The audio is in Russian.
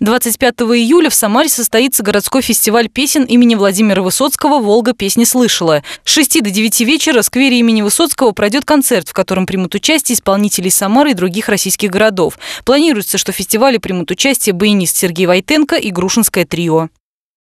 25 июля в Самаре состоится городской фестиваль песен имени Владимира Высоцкого «Волга песни слышала». С 6 до 9 вечера в сквере имени Высоцкого пройдет концерт, в котором примут участие исполнители Самары и других российских городов. Планируется, что в фестивале примут участие баянист Сергей Войтенко и грушинское трио.